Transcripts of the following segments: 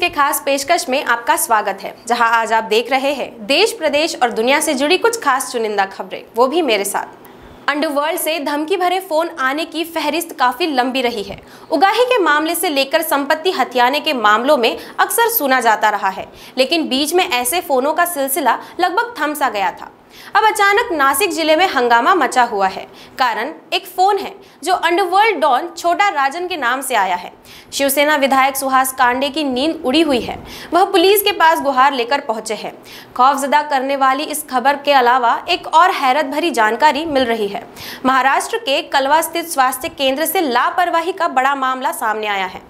के खास पेशकश में आपका स्वागत है जहां आज आप देख रहे हैं देश प्रदेश और दुनिया से जुड़ी कुछ खास चुनिंदा खबरें वो भी मेरे साथ अंडरवर्ल्ड से धमकी भरे फोन आने की फहरिस्त काफी लंबी रही है उगाही के मामले से लेकर संपत्ति हथियाने के मामलों में अक्सर सुना जाता रहा है लेकिन बीच में ऐसे फोनों का सिलसिला लगभग थम सा गया था अब अचानक नासिक जिले में हंगामा मचा हुआ है कारण एक फोन है जो अंडरवर्ल्ड डॉन छोटा राजन के नाम से आया है शिवसेना विधायक सुहास कांडे की नींद उड़ी हुई है वह पुलिस के पास गुहार लेकर पहुंचे हैं खौफजदा करने वाली इस खबर के अलावा एक और हैरत भरी जानकारी मिल रही है महाराष्ट्र के कलवा स्थित स्वास्थ्य केंद्र से लापरवाही का बड़ा मामला सामने आया है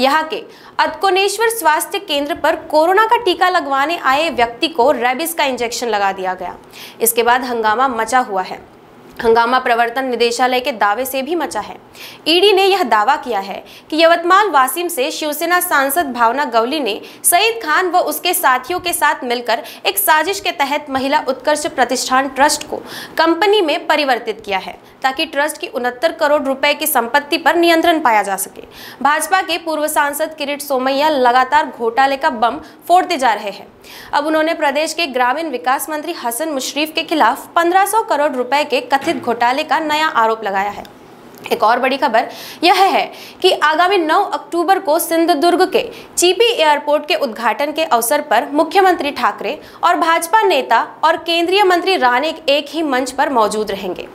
यहाँ के अतकोनेश्वर स्वास्थ्य केंद्र पर कोरोना का टीका लगवाने आए व्यक्ति को रेबिस का इंजेक्शन लगा दिया गया इसके बाद हंगामा मचा हुआ है हंगामा प्रवर्तन निदेशालय के दावे से भी मचा है ईडी ने यह दावा किया है कि यवतमाल वासिम से शिवसेना सांसद भावना गवली ने सईद खान व उसके साथियों के साथ मिलकर एक साजिश के तहत महिला उत्कर्ष प्रतिष्ठान ट्रस्ट को कंपनी में परिवर्तित किया है ताकि ट्रस्ट की उनहत्तर करोड़ रुपए की संपत्ति पर नियंत्रण पाया जा सके भाजपा के पूर्व सांसद किरीट सोमैया लगातार घोटाले का बम फोड़ते जा रहे हैं अब उन्होंने प्रदेश के ग्रामीण विकास मंत्री हसन मुशरीफ के खिलाफ पंद्रह करोड़ रुपए के कथित घोटाले का नया आरोप लगाया है एक और बड़ी खबर यह है कि आगामी 9 अक्टूबर को सिंधुदुर्ग के चीपी एयरपोर्ट के उद्घाटन के अवसर पर मुख्यमंत्री ठाकरे और भाजपा नेता और केंद्रीय मंत्री राणे एक ही मंच पर मौजूद रहेंगे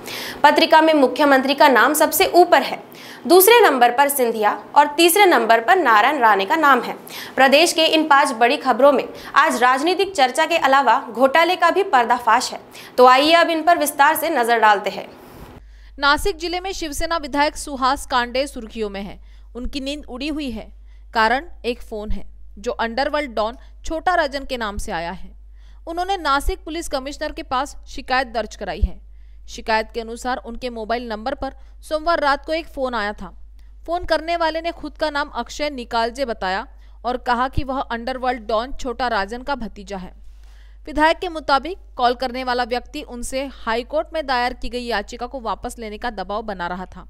पत्रिका में मुख्यमंत्री का नाम सबसे ऊपर है दूसरे नंबर पर सिंधिया और तीसरे नंबर पर नारायण राणे का नाम है प्रदेश के इन पांच बड़ी खबरों में आज राजनीतिक चर्चा के अलावा घोटाले का भी पर्दाफाश है तो आइए अब इन पर विस्तार से नजर डालते हैं नासिक जिले में शिवसेना विधायक सुहास कांडे सुर्खियों में है उनकी नींद उड़ी हुई है कारण एक फोन है जो अंडरवर्ल्ड डॉन छोटा राजन के नाम से आया है उन्होंने नासिक पुलिस कमिश्नर के पास शिकायत दर्ज कराई है शिकायत के अनुसार उनके मोबाइल नंबर पर सोमवार रात को एक फोन आया था फोन करने वाले ने खुद का नाम अक्षय निकालजे बताया और कहा कि वह अंडरवर्ल्ड डॉन छोटा राजन का भतीजा है विधायक के मुताबिक कॉल करने वाला व्यक्ति उनसे हाईकोर्ट में दायर की गई याचिका को वापस लेने का दबाव बना रहा था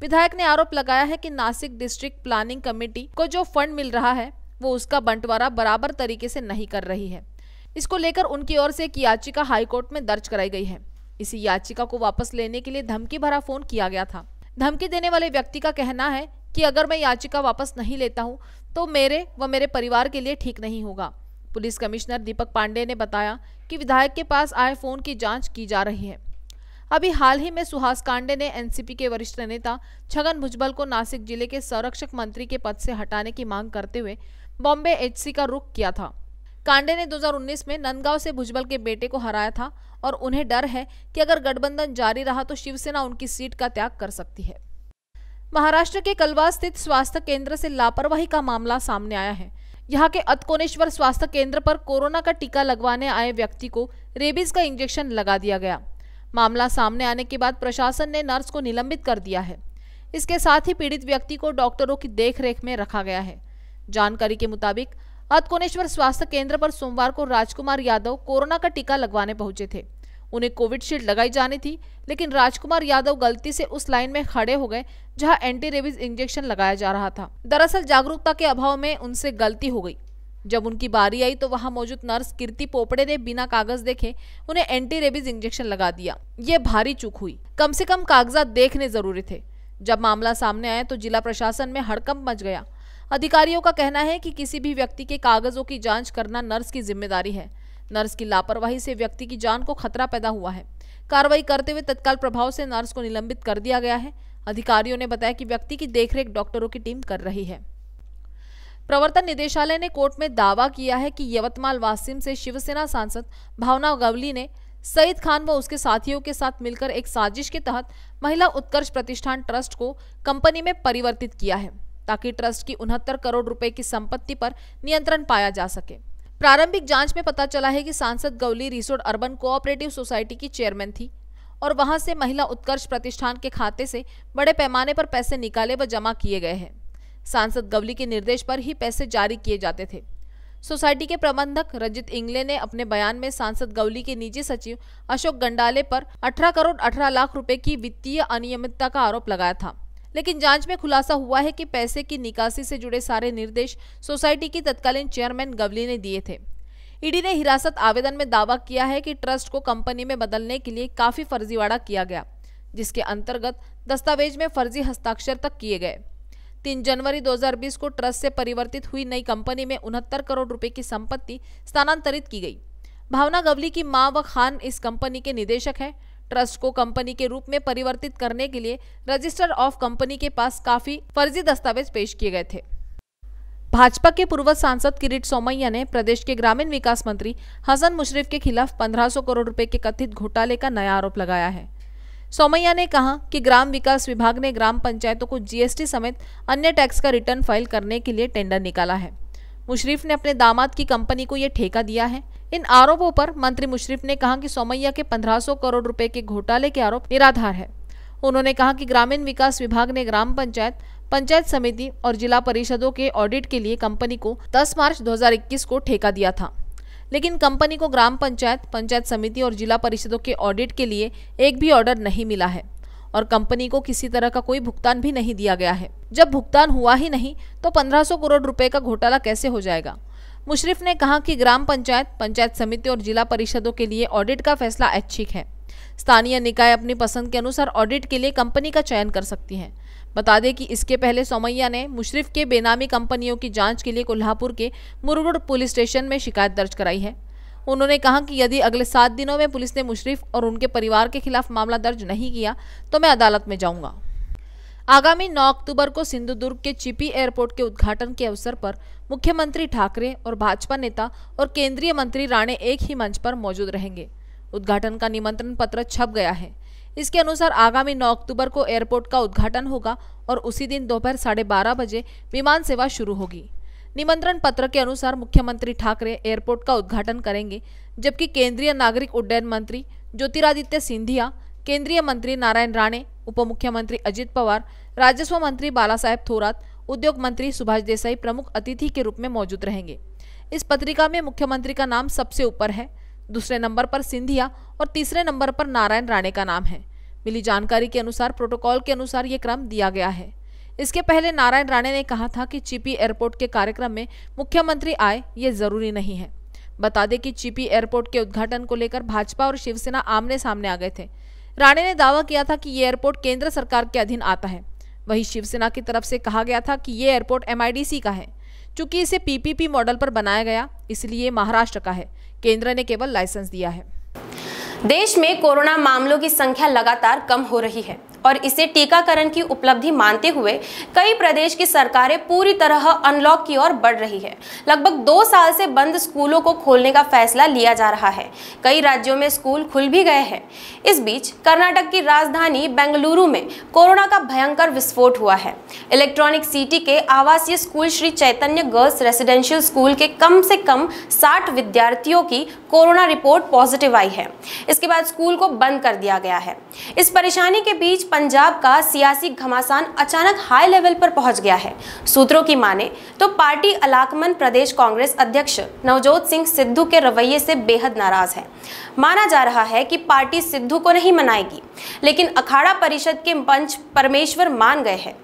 विधायक ने आरोप लगाया है कि नासिक डिस्ट्रिक्ट प्लानिंग कमेटी को जो फंड मिल रहा है वो उसका बंटवारा बराबर तरीके से नहीं कर रही है इसको लेकर उनकी ओर से एक याचिका हाईकोर्ट में दर्ज कराई गई है इसी याचिका को वापस लेने के लिए धमकी भरा फोन किया गया था धमकी देने वाले व्यक्ति का कहना है कि अगर मैं याचिका वापस नहीं लेता हूँ तो मेरे व मेरे परिवार के लिए ठीक नहीं होगा पुलिस कमिश्नर दीपक पांडे ने बताया कि विधायक के पास आए फोन की जांच की जा रही है अभी हाल ही में सुहास कांडे ने एनसीपी के वरिष्ठ नेता छगन भुजबल को नासिक जिले के संरक्षक मंत्री के पद से हटाने की मांग करते हुए बॉम्बे एचसी का रुख किया था कांडे ने 2019 में नंदगांव से भुजबल के बेटे को हराया था और उन्हें डर है कि अगर गठबंधन जारी रहा तो शिवसेना उनकी सीट का त्याग कर सकती है महाराष्ट्र के कलवा स्थित स्वास्थ्य केंद्र से लापरवाही का मामला सामने आया है यहाँ के अतकोनेश्वर स्वास्थ्य केंद्र पर कोरोना का टीका लगवाने आए व्यक्ति को रेबीज का इंजेक्शन लगा दिया गया मामला सामने आने के बाद प्रशासन ने नर्स को निलंबित कर दिया है इसके साथ ही पीड़ित व्यक्ति को डॉक्टरों की देखरेख में रखा गया है जानकारी के मुताबिक अतकोनेश्वर स्वास्थ्य केंद्र पर सोमवार को राजकुमार यादव कोरोना का टीका लगवाने पहुंचे थे उन्हें कोविड शील्ड लगाई जानी थी लेकिन राजकुमार यादव गलती से उस लाइन में खड़े हो गए जहां एंटी रेबीज इंजेक्शन लगाया जा रहा था दरअसल जागरूकता के अभाव में उनसे गलती हो गई जब उनकी बारी आई तो वहां मौजूद नर्स कीर्ति पोपड़े ने बिना कागज देखे उन्हें एंटी रेबीज इंजेक्शन लगा दिया ये भारी चूक हुई कम से कम कागजात देखने जरूरी थे जब मामला सामने आया तो जिला प्रशासन में हड़कंप मच गया अधिकारियों का कहना है कि किसी भी व्यक्ति के कागजों की जांच करना नर्स की जिम्मेदारी है नर्स की लापरवाही से व्यक्ति की जान को खतरा पैदा हुआ है कार्रवाई करते हुए तत्काल प्रभाव से नर्स को निलंबित कर दिया गया है अधिकारियों ने बताया कि व्यक्ति की देखरेख डॉक्टरों की टीम कर रही है प्रवर्तन निदेशालय ने कोर्ट में दावा किया है कि यवतमाल वासिम से शिवसेना सांसद भावना गवली ने सईद खान व उसके साथियों के साथ मिलकर एक साजिश के तहत महिला उत्कर्ष प्रतिष्ठान ट्रस्ट को कंपनी में परिवर्तित किया है ताकि ट्रस्ट की उनहत्तर करोड़ रुपए की संपत्ति पर नियंत्रण पाया जा सके प्रारंभिक जांच में पता चला है कि सांसद Gawali resort urban cooperative society की चेयरमैन थी और वहां से महिला उत्कर्ष प्रतिष्ठान के खाते से बड़े पैमाने पर पैसे निकाले व जमा किए गए हैं सांसद गवली के निर्देश पर ही पैसे जारी किए जाते थे सोसाइटी के प्रबंधक रजित इंगले ने अपने बयान में सांसद गवली के निजी सचिव अशोक गंडाले पर 18 करोड़ 18 लाख रुपए की वित्तीय अनियमितता का आरोप लगाया था लेकिन जांच में खुलासा हुआ है कि पैसे की निकासी से जुड़े सारे निर्देश सोसाइटी की तत्कालीन चेयरमैन गवली ने दिए थे ईडी ने हिरासत आवेदन में दावा किया है कि ट्रस्ट को कंपनी में बदलने के लिए काफी फर्जीवाड़ा किया गया जिसके अंतर्गत दस्तावेज में फर्जी हस्ताक्षर तक किए गए तीन जनवरी 2020 को ट्रस्ट से परिवर्तित हुई नई कंपनी में उनहत्तर करोड़ रुपए की संपत्ति स्थानांतरित की गई भावना गवली की मां व खान इस कंपनी के निदेशक हैं ट्रस्ट को कंपनी के रूप में परिवर्तित करने के लिए रजिस्टर ऑफ कंपनी के पास काफी फर्जी दस्तावेज पेश किए गए थे भाजपा के पूर्व सांसद किरीट सोमैया ने प्रदेश के ग्रामीण विकास मंत्री हसन मुशरफ के खिलाफ 1500 करोड़ रुपए के कथित घोटाले का नया आरोप लगाया है सोमैया ने कहा कि ग्राम विकास विभाग ने ग्राम पंचायतों को जीएसटी समेत अन्य टैक्स का रिटर्न फाइल करने के लिए टेंडर निकाला है मुशरीफ ने अपने दामाद की कंपनी को यह ठेका दिया है इन आरोपों पर मंत्री मुशरीफ ने कहा कि सोमैया के 1500 करोड़ रुपए के घोटाले के आरोप निराधार है उन्होंने कहा कि ग्रामीण विकास विभाग ने ग्राम पंचायत पंचायत समिति और जिला परिषदों के ऑडिट के लिए कंपनी को 10 मार्च 2021 को ठेका दिया था लेकिन कंपनी को ग्राम पंचायत पंचायत समिति और जिला परिषदों के ऑडिट के लिए एक भी ऑर्डर नहीं मिला है और कंपनी को किसी तरह का कोई भुगतान भी नहीं दिया गया है जब भुगतान हुआ ही नहीं तो 1500 करोड़ रुपए का घोटाला कैसे हो जाएगा मुशरिफ ने कहा कि ग्राम पंचायत पंचायत समिति और जिला परिषदों के लिए ऑडिट का फैसला ऐच्छिक है स्थानीय निकाय अपनी पसंद के अनुसार ऑडिट के लिए कंपनी का चयन कर सकती है बता दें कि इसके पहले सोमैया ने मुशरिफ के बेनामी कंपनियों की जांच के लिए कोल्हापुर के मुरगुड़ पुलिस स्टेशन में शिकायत दर्ज कराई है उन्होंने कहा कि यदि अगले सात दिनों में पुलिस ने मुशरफ और उनके परिवार के खिलाफ मामला दर्ज नहीं किया तो मैं अदालत में जाऊँगा आगामी 9 अक्टूबर को सिंधुदुर्ग के चिपी एयरपोर्ट के उद्घाटन के अवसर पर मुख्यमंत्री ठाकरे और भाजपा नेता और केंद्रीय मंत्री राणे एक ही मंच पर मौजूद रहेंगे उद्घाटन का निमंत्रण पत्र छप गया है इसके अनुसार आगामी 9 अक्टूबर को एयरपोर्ट का उद्घाटन होगा और उसी दिन दोपहर साढ़े बारह बजे विमान सेवा शुरू होगी निमंत्रण पत्र के अनुसार मुख्यमंत्री ठाकरे एयरपोर्ट का उद्घाटन करेंगे जबकि केंद्रीय नागरिक उड्डयन मंत्री ज्योतिरादित्य सिंधिया केंद्रीय मंत्री नारायण राणे उप मुख्यमंत्री अजित पवार राजस्व मंत्री बाला साहेब थोरात उद्योग मंत्री सुभाष देसाई प्रमुख अतिथि के रूप में मौजूद रहेंगे इस पत्रिका में मुख्यमंत्री का नाम सबसे ऊपर है दूसरे नंबर पर सिंधिया और तीसरे नंबर पर नारायण राणे का नाम है मिली जानकारी के अनुसार प्रोटोकॉल के अनुसार ये क्रम दिया गया है इसके पहले नारायण राणे ने कहा था कि चीपी एयरपोर्ट के कार्यक्रम में मुख्यमंत्री आए ये जरूरी नहीं है बता दें कि चीपी एयरपोर्ट के उद्घाटन को लेकर भाजपा और शिवसेना आमने सामने आ गए थे राणे ने दावा किया था कि ये एयरपोर्ट केंद्र सरकार के अधीन आता है वही शिवसेना की तरफ से कहा गया था कि ये एयरपोर्ट एम का है चूंकि इसे पीपीपी मॉडल पर बनाया गया इसलिए महाराष्ट्र का है केंद्र ने केवल लाइसेंस दिया है देश में कोरोना मामलों की संख्या लगातार कम हो रही है और इसे टीकाकरण की उपलब्धि मानते हुए कई प्रदेश की सरकारें पूरी तरह अनलॉक की ओर बढ़ रही है लगभग दो साल से बंद स्कूलों को खोलने का फैसला लिया जा रहा है कई राज्यों में स्कूल खुल भी गए हैं इस बीच कर्नाटक की राजधानी बेंगलुरु में कोरोना का भयंकर विस्फोट हुआ है इलेक्ट्रॉनिक सिटी के आवासीय school Shri Chaitanya girls residential school के कम से कम साठ विद्यार्थियों की कोरोना रिपोर्ट पॉजिटिव आई है इसके बाद स्कूल को बंद कर दिया गया है इस परेशानी के बीच पंजाब का सियासी घमासान अचानक हाई लेवल पर पहुंच गया है सूत्रों की माने तो पार्टी अलाकमन प्रदेश कांग्रेस अध्यक्ष नवजोत सिंह सिद्धू के रवैये से बेहद नाराज है माना जा रहा है कि पार्टी सिद्धू को नहीं मनाएगी लेकिन अखाड़ा परिषद के पंच परमेश्वर मान गए हैं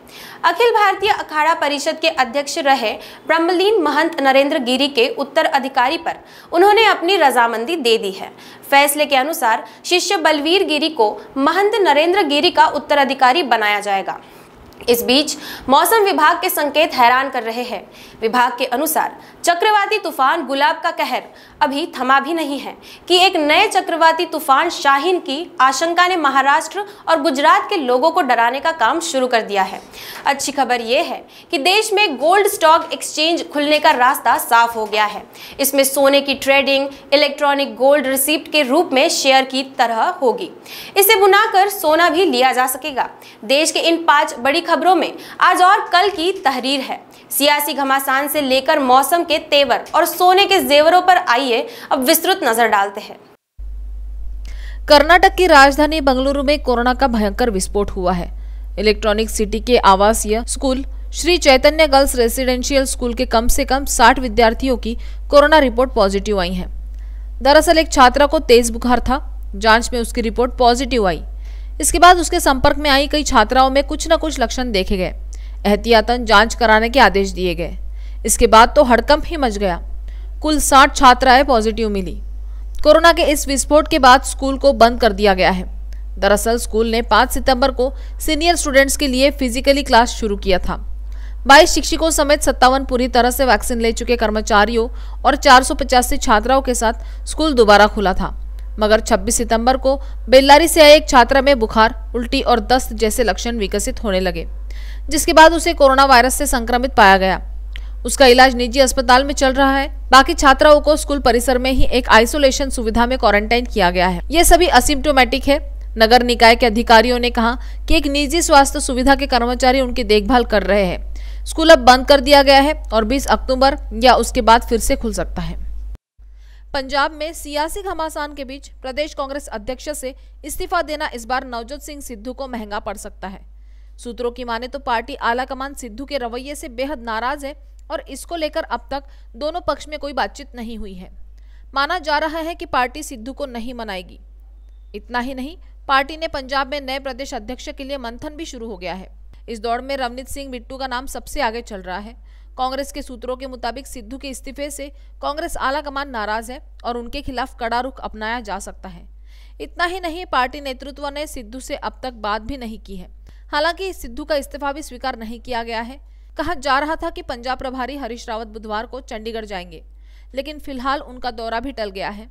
अखिल भारतीय अखाड़ा परिषद के अध्यक्ष रहे ब्रह्मलीन महंत नरेंद्र गिरी के उत्तराधिकारी पर उन्होंने अपनी रजामंदी दे दी है फैसले के अनुसार शिष्य बलवीर गिरी को महंत नरेंद्र गिरी का उत्तराधिकारी बनाया जाएगा इस बीच मौसम विभाग के संकेत हैरान कर रहे हैं विभाग के अनुसार चक्रवाती तूफान गुलाब का कहर अभी थमा भी नहीं है कि एक नए चक्रवाती तूफान शाहीन की आशंका ने महाराष्ट्र और गुजरात के लोगों को डराने का काम शुरू कर दिया है अच्छी खबर यह है कि देश में गोल्ड स्टॉक एक्सचेंज खुलने का रास्ता साफ हो गया है इसमें सोने की ट्रेडिंग इलेक्ट्रॉनिक गोल्ड रिसिप्ट के रूप में शेयर की तरह होगी इसे बुनाकर सोना भी लिया जा सकेगा देश के इन पाँच बड़ी खबरों में आज और कल की तहरीर है सियासी घमासान से लेकर मौसम के तेवर और सोने के जेवरों पर आइए अब विस्तृत नजर डालते हैं कर्नाटक की राजधानी बंगलुरु में कोरोना का भयंकर विस्फोट हुआ है इलेक्ट्रॉनिक सिटी के आवासीय school Shri Chaitanya girls residential school के कम से कम 60 विद्यार्थियों की कोरोना रिपोर्ट पॉजिटिव आई है दरअसल एक छात्रा को तेज बुखार था जांच में उसकी रिपोर्ट पॉजिटिव आई इसके बाद उसके संपर्क में आई कई छात्राओं में कुछ न कुछ लक्षण देखे गए एहतियातन जांच कराने के आदेश दिए गए इसके बाद तो हड़कंप ही मच गया कुल साठ छात्राएं पॉजिटिव मिली कोरोना के इस विस्फोट के बाद स्कूल को बंद कर दिया गया है दरअसल स्कूल ने 5 सितंबर को सीनियर स्टूडेंट्स के लिए फिजिकली क्लास शुरू किया था 22 शिक्षकों समेत सत्तावन पूरी तरह से वैक्सीन ले चुके कर्मचारियों और चार छात्राओं के साथ स्कूल दोबारा खुला था मगर 26 सितंबर को बेल्लारी से आए एक छात्रा में बुखार उल्टी और दस्त जैसे लक्षण विकसित होने लगे जिसके बाद उसे कोरोना वायरस से संक्रमित पाया गया उसका इलाज निजी अस्पताल में चल रहा है बाकी छात्राओं को स्कूल परिसर में ही एक आइसोलेशन सुविधा में क्वारंटाइन किया गया है ये सभी असिम्टोमेटिक है नगर निकाय के अधिकारियों ने कहा कि एक निजी स्वास्थ्य सुविधा के कर्मचारी उनकी देखभाल कर रहे हैं स्कूल अब बंद कर दिया गया है और 20 अक्टूबर या उसके बाद फिर से खुल सकता है पंजाब में सियासी घमासान के बीच प्रदेश कांग्रेस अध्यक्ष से इस्तीफा देना इस बार नवजोत सिंह सिद्धू को महंगा पड़ सकता है सूत्रों की माने तो पार्टी आला कमान सिद्धू के रवैये से बेहद नाराज है और इसको लेकर अब तक दोनों पक्ष में कोई बातचीत नहीं हुई है माना जा रहा है कि पार्टी सिद्धू को नहीं मनाएगी इतना ही नहीं पार्टी ने पंजाब में नए प्रदेश अध्यक्ष के लिए मंथन भी शुरू हो गया है इस दौड़ में रवनीत सिंह बिट्टू का नाम सबसे आगे चल रहा है कांग्रेस के सूत्रों के मुताबिक सिद्धू के इस्तीफे से कांग्रेस आलाकमान नाराज है और उनके खिलाफ कड़ा रुख अपनाया जा सकता है इतना ही नहीं पार्टी नेतृत्व ने सिद्धू से अब तक बात भी नहीं की है हालांकि सिद्धू का इस्तीफा भी स्वीकार नहीं किया गया है कहा जा रहा था कि पंजाब प्रभारी हरीश रावत बुधवार को चंडीगढ़ जाएंगे लेकिन फिलहाल उनका दौरा भी टल गया है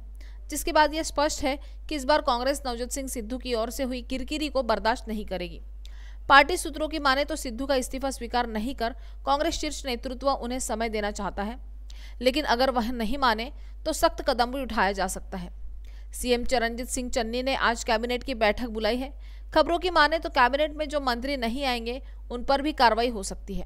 जिसके बाद यह स्पष्ट है कि इस बार कांग्रेस नवजोत सिंह सिद्धू की ओर से हुई किरकिरी को बर्दाश्त नहीं करेगी पार्टी सूत्रों की माने तो सिद्धू का इस्तीफा स्वीकार नहीं कर कांग्रेस शीर्ष नेतृत्व उन्हें समय देना चाहता है लेकिन अगर वह नहीं माने तो सख्त कदम भी उठाया जा सकता है सीएम चरणजीत सिंह चन्नी ने आज कैबिनेट की बैठक बुलाई है खबरों की माने तो कैबिनेट में जो मंत्री नहीं आएंगे उन पर भी कार्रवाई हो सकती है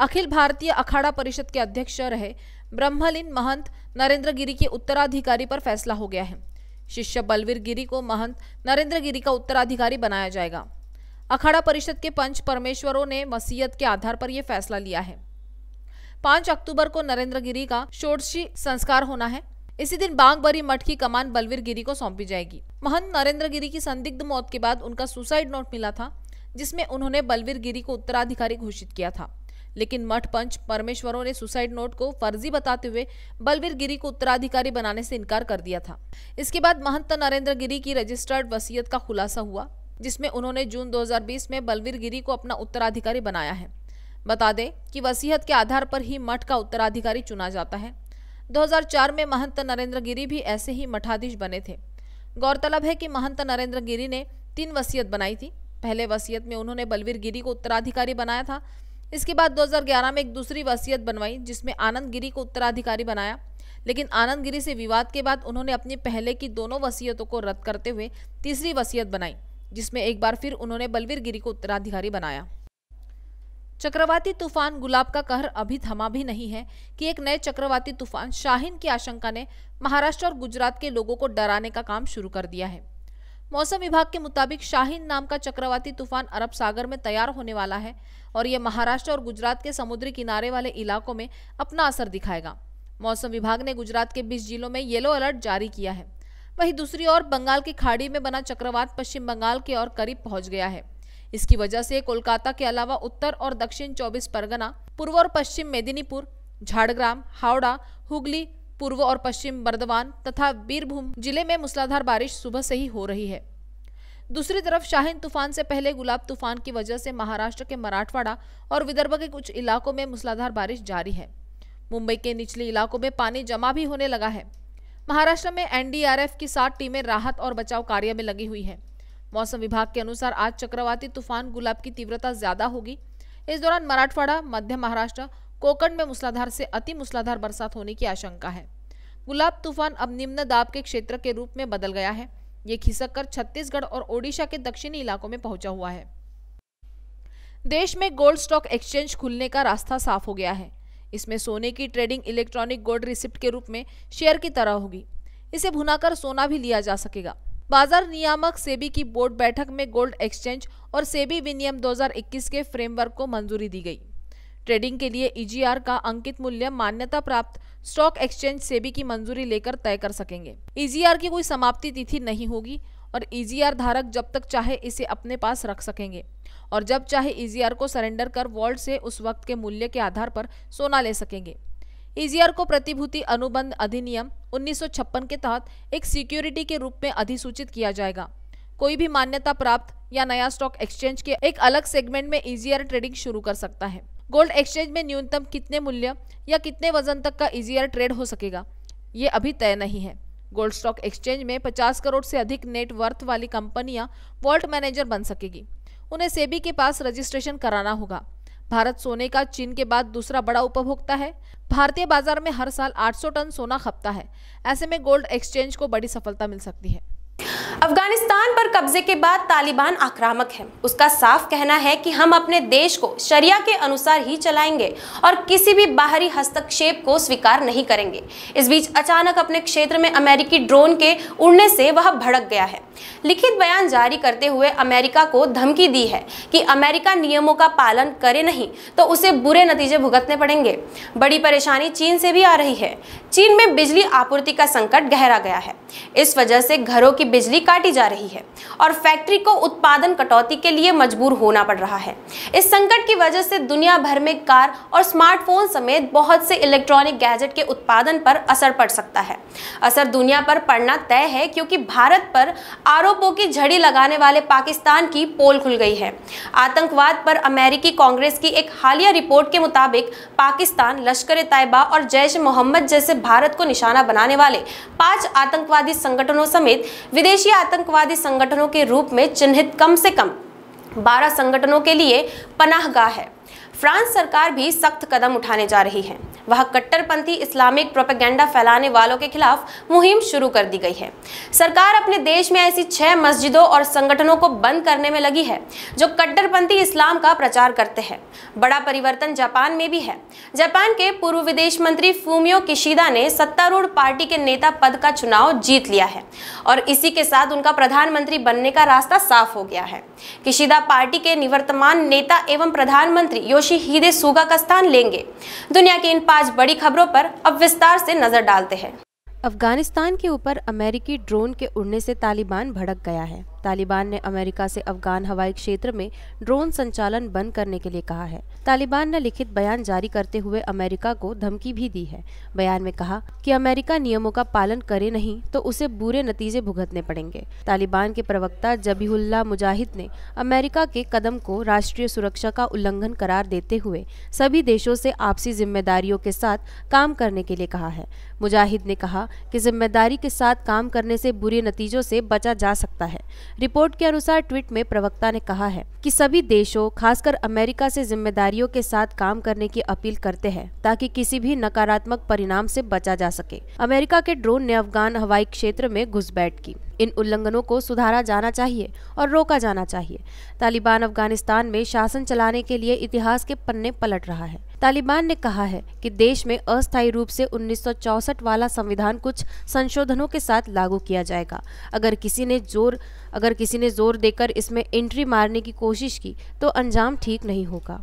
अखिल भारतीय अखाड़ा परिषद के अध्यक्ष रहे ब्रह्मलीन महंत नरेंद्र गिरी के उत्तराधिकारी पर फैसला हो गया है शिष्य बलवीर गिरी को महंत नरेंद्र गिरी का उत्तराधिकारी बनाया जाएगा अखाड़ा परिषद के पंच परमेश्वरों ने वसीयत के आधार पर यह फैसला लिया है पांच अक्टूबर को नरेंद्र गिरी का षोडशी संस्कार होना है इसी दिन बागबरी मठ की कमान बलवीर गिरी को सौंपी जाएगी महंत नरेंद्र गिरी की संदिग्ध मौत के बाद उनका सुसाइड नोट मिला था जिसमें उन्होंने बलवीर गिरी को उत्तराधिकारी घोषित किया था लेकिन मठ पंच परमेश्वरों ने सुसाइड नोट को फर्जी बताते हुए बलवीर गिरी को उत्तराधिकारी बनाने से इनकार कर दिया था इसके बाद महंत नरेंद्र गिरी की रजिस्टर्ड वसीयत का खुलासा हुआ जिसमें उन्होंने जून 2020 में बलवीर गिरी को अपना उत्तराधिकारी बनाया है बता दें कि वसीहत के आधार पर ही मठ का उत्तराधिकारी चुना जाता है 2004 में महंत नरेंद्र गिरी भी ऐसे ही मठाधीश बने थे गौरतलब है कि महंत नरेंद्र गिरी ने तीन वसीयत बनाई थी पहले वसीयत में उन्होंने बलवीर गिरी को उत्तराधिकारी बनाया था इसके बाद 2011 में एक दूसरी वसीयत बनवाई जिसमें आनंद गिरी को उत्तराधिकारी बनाया लेकिन आनंद गिरी से विवाद के बाद उन्होंने अपनी पहले की दोनों वसीयतों को रद्द करते हुए तीसरी वसीयत बनाई जिसमें एक बार फिर उन्होंने बलवीर गिरी को उत्तराधिकारी बनाया चक्रवाती तूफान गुलाब का कहर अभी थमा भी नहीं है कि एक नए चक्रवाती तूफान शाहीन की आशंका ने महाराष्ट्र और गुजरात के लोगों को डराने का काम शुरू कर दिया है मौसम विभाग के मुताबिक शाहीन नाम का चक्रवाती तूफान अरब सागर में तैयार होने वाला है और यह महाराष्ट्र और गुजरात के समुद्री किनारे वाले इलाकों में अपना असर दिखाएगा मौसम विभाग ने गुजरात के बीस जिलों में येलो अलर्ट जारी किया है वहीं दूसरी ओर बंगाल की खाड़ी में बना चक्रवात पश्चिम बंगाल के और करीब पहुंच गया है इसकी वजह से कोलकाता के अलावा उत्तर और दक्षिण चौबीस परगना पूर्व और पश्चिम मेदिनीपुर झाड़ग्राम हावड़ा हुगली पूर्व और पश्चिम बर्धमान तथा बीरभूम जिले में मूसलाधार बारिश सुबह से ही हो रही है दूसरी तरफ शाहीन तूफान से पहले गुलाब तूफान की वजह से महाराष्ट्र के मराठवाड़ा और विदर्भ के कुछ इलाकों में मूसलाधार बारिश जारी है मुंबई के निचले इलाकों में पानी जमा भी होने लगा है महाराष्ट्र में एनडीआरएफ की सात टीमें राहत और बचाव कार्य में लगी हुई है मौसम विभाग के अनुसार आज चक्रवाती तूफान गुलाब की तीव्रता ज्यादा होगी इस दौरान मराठवाड़ा मध्य महाराष्ट्र कोकण में मूसलाधार से अति मूसलाधार बरसात होने की आशंका है गुलाब तूफान अब निम्न दाब के क्षेत्र के रूप में बदल गया है ये खिसक कर छत्तीसगढ़ और ओडिशा के दक्षिणी इलाकों में पहुंचा हुआ है देश में गोल्ड स्टॉक एक्सचेंज खुलने का रास्ता साफ हो गया है इसमें सोने की ट्रेडिंग इलेक्ट्रॉनिक गोल्ड रिसिप्ट के रूप में शेयर की तरह होगी इसे भुनाकर सोना भी लिया जा सकेगा बाजार नियामक सेबी की बोर्ड बैठक में गोल्ड एक्सचेंज और सेबी विनियम 2021 के फ्रेमवर्क को मंजूरी दी गई ट्रेडिंग के लिए ईजीआर e का अंकित मूल्य मान्यता प्राप्त स्टॉक एक्सचेंज सेबी की मंजूरी लेकर तय कर सकेंगे ईजीआर e की कोई समाप्ति तिथि नहीं होगी और ई e धारक जब तक चाहे इसे अपने पास रख सकेंगे और जब चाहे ई e को सरेंडर कर वॉल्ट से उस वक्त के मूल्य के आधार पर सोना ले सकेंगे ई e को प्रतिभूति अनुबंध अधिनियम 1956 के तहत एक सिक्योरिटी के रूप में अधिसूचित किया जाएगा कोई भी मान्यता प्राप्त या नया स्टॉक एक्सचेंज के एक अलग सेगमेंट में ईजीआर ट्रेडिंग शुरू कर सकता है गोल्ड एक्सचेंज में न्यूनतम कितने मूल्य या कितने वजन तक का ईजीआर ट्रेड हो सकेगा ये अभी तय नहीं है गोल्ड स्टॉक एक्सचेंज में 50 करोड़ से अधिक नेट वर्थ वाली कंपनियां वॉल्ट मैनेजर बन सकेगी उन्हें सेबी के पास रजिस्ट्रेशन कराना होगा भारत सोने का चीन के बाद दूसरा बड़ा उपभोक्ता है भारतीय बाजार में हर साल 800 टन सोना खपता है ऐसे में गोल्ड एक्सचेंज को बड़ी सफलता मिल सकती है अफगानिस्तान पर कब्जे के बाद तालिबान आक्रामक है उसका साफ कहना है कि हम अपने देश को शरिया के अनुसार ही चलाएंगे और किसी भी बाहरी हस्तक्षेप को स्वीकार नहीं करेंगे इस बीच अचानक अपने क्षेत्र में अमेरिकी ड्रोन के उड़ने से वह भड़क गया है लिखित बयान जारी करते हुए अमेरिका को धमकी दी है कि अमेरिका नियमों का पालन करे नहीं तो उसे बुरे नतीजे भुगतने पड़ेंगे बड़ी परेशानी चीन से भी आ रही है चीन में बिजली आपूर्ति का संकट गहरा गया है इस वजह से घरों की बिजली काटी जा रही है और फैक्ट्री को उत्पादन कटौती के लिए मजबूर होना पड़ रहा है इस संकट की वजह से दुनिया भर में कार और स्मार्टफोन समेत बहुत से इलेक्ट्रॉनिक गैजेट के उत्पादन पर असर पड़ सकता है असर दुनिया पर पड़ना तय है क्योंकि भारत पर आरोपों की झड़ी लगाने वाले पाकिस्तान की पोल खुल गई है आतंकवाद पर अमेरिकी कांग्रेस की एक हालिया रिपोर्ट के मुताबिक पाकिस्तान लश्कर तयबा और जैश मोहम्मद जैसे भारत को निशाना बनाने वाले पांच आतंकवादी संगठनों समेत विदेशी आतंकवादी संगठनों के रूप में चिन्हित कम से कम बारह संगठनों के लिए पनाहगाह है फ्रांस सरकार भी सख्त कदम उठाने जा रही है वह कट्टरपंथी इस्लामिक प्रोपेगेंडा फैलाने वालों के खिलाफ मुहिम शुरू कर दी गई है सरकार अपने देश में ऐसी छह मस्जिदों और संगठनों को बंद करने में लगी है जो कट्टरपंथी इस्लाम का प्रचार करते हैं बड़ा परिवर्तन जापान में भी है जापान के पूर्व विदेश मंत्री फूमियो किशिदा ने सत्तारूढ़ पार्टी के नेता पद का चुनाव जीत लिया है और इसी के साथ उनका प्रधानमंत्री बनने का रास्ता साफ हो गया है किशिदा पार्टी के निवर्तमान नेता एवं प्रधानमंत्री योशी पड़ोसी हीदे सूगा का स्थान लेंगे दुनिया की इन पांच बड़ी खबरों पर अब विस्तार से नजर डालते हैं अफगानिस्तान के ऊपर अमेरिकी ड्रोन के उड़ने से तालिबान भड़क गया है तालिबान ने अमेरिका से अफगान हवाई क्षेत्र में ड्रोन संचालन बंद करने के लिए कहा है तालिबान ने लिखित बयान जारी करते हुए अमेरिका को धमकी भी दी है बयान में कहा कि अमेरिका नियमों का पालन करे नहीं तो उसे बुरे नतीजे भुगतने पड़ेंगे तालिबान के प्रवक्ता जबीहुल्ला मुजाहिद ने अमेरिका के कदम को राष्ट्रीय सुरक्षा का उल्लंघन करार देते हुए सभी देशों से आपसी जिम्मेदारियों के साथ काम करने के लिए कहा है मुजाहिद ने कहा कि जिम्मेदारी के साथ काम करने से बुरे नतीजों से बचा जा सकता है रिपोर्ट के अनुसार ट्वीट में प्रवक्ता ने कहा है कि सभी देशों खासकर अमेरिका से जिम्मेदारियों के साथ काम करने की अपील करते हैं ताकि किसी भी नकारात्मक परिणाम से बचा जा सके अमेरिका के ड्रोन ने अफगान हवाई क्षेत्र में घुसपैठ की इन उल्लंघनों को सुधारा जाना चाहिए और रोका जाना चाहिए तालिबान अफगानिस्तान में शासन चलाने के लिए इतिहास के पन्ने पलट रहा है तालिबान ने कहा है कि देश में अस्थायी रूप से 1964 वाला संविधान कुछ संशोधनों के साथ लागू किया जाएगा अगर किसी ने जोर अगर किसी ने जोर देकर इसमें एंट्री मारने की कोशिश की तो अंजाम ठीक नहीं होगा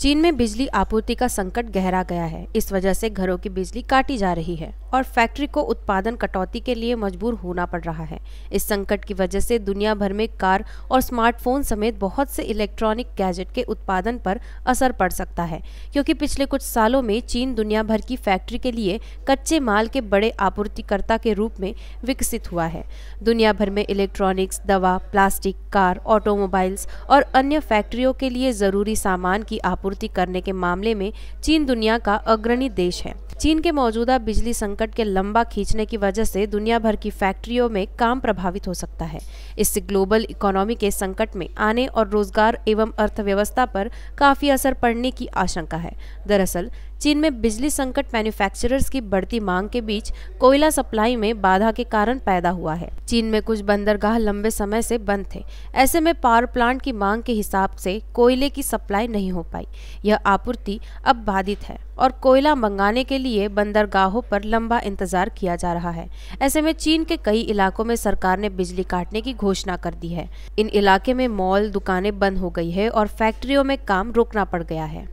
चीन में बिजली आपूर्ति का संकट गहरा गया है इस वजह से घरों की बिजली काटी जा रही है और फैक्ट्री को उत्पादन कटौती के लिए मजबूर होना पड़ रहा है इस संकट की वजह से दुनिया भर में कार और स्मार्टफोन समेत बहुत से इलेक्ट्रॉनिक गैजेट के उत्पादन पर असर पड़ सकता है क्योंकि पिछले कुछ सालों में चीन दुनिया भर की फैक्ट्री के लिए कच्चे माल के बड़े आपूर्तिकर्ता के रूप में विकसित हुआ है दुनिया भर में इलेक्ट्रॉनिक्स दवा प्लास्टिक कार ऑटोमोबाइल्स और अन्य फैक्ट्रियों के लिए ज़रूरी सामान की आपूर्ति करने के मामले में चीन दुनिया का अग्रणी देश है चीन के मौजूदा बिजली संकट के लंबा खींचने की वजह से दुनिया भर की फैक्ट्रियों में काम प्रभावित हो सकता है इससे ग्लोबल इकोनॉमी के संकट में आने और रोजगार एवं अर्थव्यवस्था पर काफी असर पड़ने की आशंका है दरअसल चीन में बिजली संकट मैन्युफैक्चरर्स की बढ़ती मांग के बीच कोयला सप्लाई में बाधा के कारण पैदा हुआ है चीन में कुछ बंदरगाह लंबे समय से बंद थे ऐसे में पावर प्लांट की मांग के हिसाब से कोयले की सप्लाई नहीं हो पाई यह आपूर्ति अब बाधित है और कोयला मंगाने के लिए बंदरगाहों पर लंबा इंतजार किया जा रहा है ऐसे में चीन के कई इलाकों में सरकार ने बिजली काटने की घोषणा कर दी है इन इलाके में मॉल दुकानें बंद हो गई है और फैक्ट्रियों में काम रोकना पड़ गया है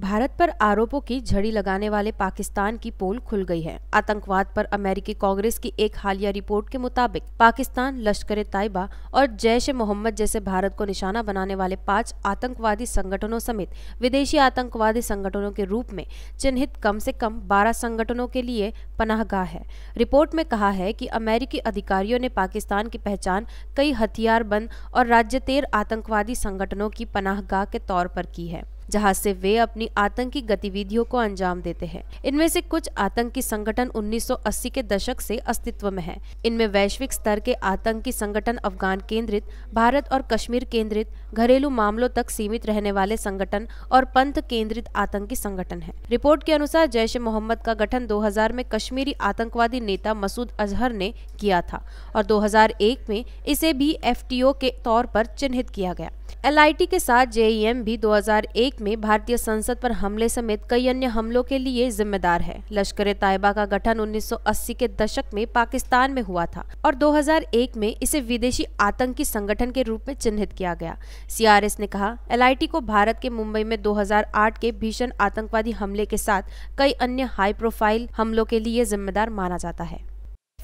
भारत पर आरोपों की झड़ी लगाने वाले पाकिस्तान की पोल खुल गई है आतंकवाद पर अमेरिकी कांग्रेस की एक हालिया रिपोर्ट के मुताबिक पाकिस्तान लश्कर तयबा और जैश ए मोहम्मद जैसे भारत को निशाना बनाने वाले पांच आतंकवादी संगठनों समेत विदेशी आतंकवादी संगठनों के रूप में चिन्हित कम से कम बारह संगठनों के लिए पनाहगाह है रिपोर्ट में कहा है कि अमेरिकी अधिकारियों ने पाकिस्तान की पहचान कई हथियार और राज्य आतंकवादी संगठनों की पनाहगाह के तौर पर की है जहां से वे अपनी आतंकी गतिविधियों को अंजाम देते हैं इनमें से कुछ आतंकी संगठन 1980 के दशक से अस्तित्व में हैं। इनमें वैश्विक स्तर के आतंकी संगठन अफगान केंद्रित भारत और कश्मीर केंद्रित घरेलू मामलों तक सीमित रहने वाले संगठन और पंथ केंद्रित आतंकी संगठन है रिपोर्ट के अनुसार जैश ए मोहम्मद का गठन 2000 में कश्मीरी आतंकवादी नेता मसूद अजहर ने किया था और 2001 में इसे भी एफ के तौर पर चिन्हित किया गया एल के साथ जे भी 2001 में भारतीय संसद पर हमले समेत कई अन्य हमलों के लिए जिम्मेदार है लश्कर तायबा का गठन 1980 के दशक में पाकिस्तान में हुआ था और 2001 में इसे विदेशी आतंकी संगठन के रूप में चिन्हित किया गया सीआरएस ने कहा एलआईटी को भारत के मुंबई में 2008 के भीषण आतंकवादी हमले के साथ कई अन्य हाई प्रोफाइल हमलों के लिए जिम्मेदार माना जाता है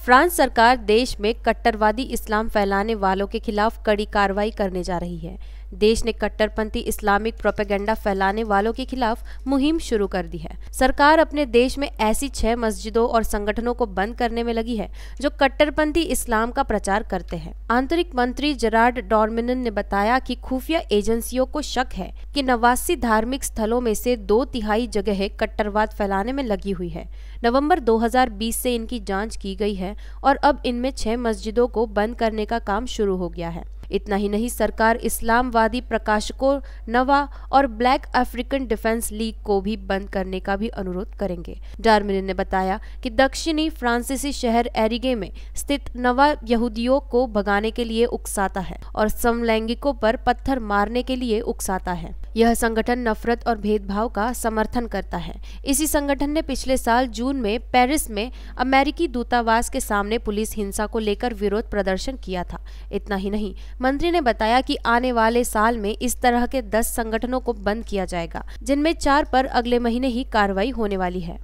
फ्रांस सरकार देश में कट्टरवादी इस्लाम फैलाने वालों के खिलाफ कड़ी कार्रवाई करने जा रही है देश ने कट्टरपंथी इस्लामिक प्रोपेगेंडा फैलाने वालों के खिलाफ मुहिम शुरू कर दी है सरकार अपने देश में ऐसी छह मस्जिदों और संगठनों को बंद करने में लगी है जो कट्टरपंथी इस्लाम का प्रचार करते हैं आंतरिक मंत्री जरार्ड डॉर्मिन ने बताया कि खुफिया एजेंसियों को शक है कि नवासी धार्मिक स्थलों में से दो तिहाई जगह कट्टरवाद फैलाने में लगी हुई है नवम्बर दो से इनकी जाँच की गई है और अब इनमें छह मस्जिदों को बंद करने का काम शुरू हो गया है इतना ही नहीं सरकार इस्लामवादी प्रकाशकों नवा और ब्लैक अफ्रीकन डिफेंस लीग को भी बंद करने का भी अनुरोध करेंगे डार्मिन ने बताया कि दक्षिणी फ्रांसीसी शहर एरिगे में स्थित नवा यहूदियों को भगाने के लिए उकसाता है और समलैंगिकों पर पत्थर मारने के लिए उकसाता है यह संगठन नफरत और भेदभाव का समर्थन करता है इसी संगठन ने पिछले साल जून में पेरिस में अमेरिकी दूतावास के सामने पुलिस हिंसा को लेकर विरोध प्रदर्शन किया था इतना ही नहीं मंत्री ने बताया कि आने वाले साल में इस तरह के दस संगठनों को बंद किया जाएगा जिनमें चार पर अगले महीने ही कार्रवाई होने वाली है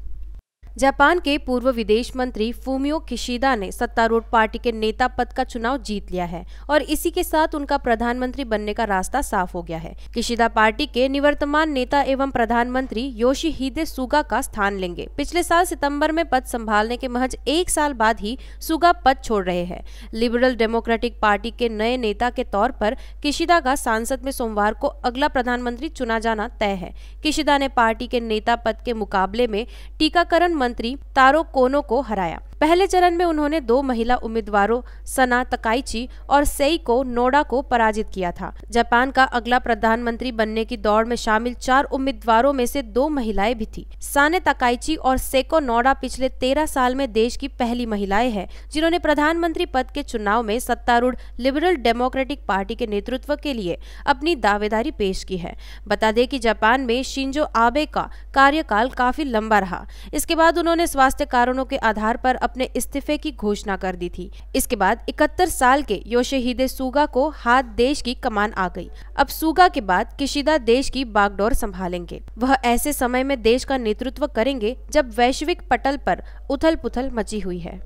जापान के पूर्व विदेश मंत्री फूमियो किशिदा ने सत्तारूढ़ पार्टी के नेता पद का चुनाव जीत लिया है और इसी के साथ उनका प्रधानमंत्री बनने का रास्ता साफ हो गया है किशिदा पार्टी के निवर्तमान नेता एवं प्रधानमंत्री योशी हिदे सुगा का स्थान लेंगे पिछले साल सितंबर में पद संभालने के महज एक साल बाद ही सुगा पद छोड़ रहे हैं लिबरल डेमोक्रेटिक पार्टी के नए नेता के तौर पर किशिदा का सांसद में सोमवार को अगला प्रधानमंत्री चुना जाना तय है किशिदा ने पार्टी के नेता पद के मुकाबले में टीकाकरण मंत्री तारो कोनो को हराया पहले चरण में उन्होंने दो महिला उम्मीदवारों सना तकाइची और सेई को नोडा को पराजित किया था जापान का अगला प्रधानमंत्री बनने की दौड़ में शामिल चार उम्मीदवारों में से दो महिलाएं भी थी साने तकाईची और सेको नोडा पिछले तेरह साल में देश की पहली महिलाएं हैं जिन्होंने प्रधानमंत्री पद के चुनाव में सत्तारूढ़ लिबरल डेमोक्रेटिक पार्टी के नेतृत्व के लिए अपनी दावेदारी पेश की है बता दें की जापान में शिंजो आबे का कार्यकाल काफी लंबा रहा इसके बाद उन्होंने स्वास्थ्य कारणों के आधार पर अपने इस्तीफे की घोषणा कर दी थी इसके बाद 71 साल के योशहीदे सूगा को हाथ देश की कमान आ गई अब सुगा के बाद किशिदा देश की बागडोर संभालेंगे वह ऐसे समय में देश का नेतृत्व करेंगे जब वैश्विक पटल पर उथल पुथल मची हुई है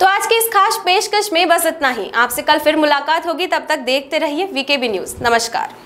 तो आज की इस खास पेशकश में बस इतना ही आपसे कल फिर मुलाकात होगी तब तक देखते रहिए वीकेबी न्यूज नमस्कार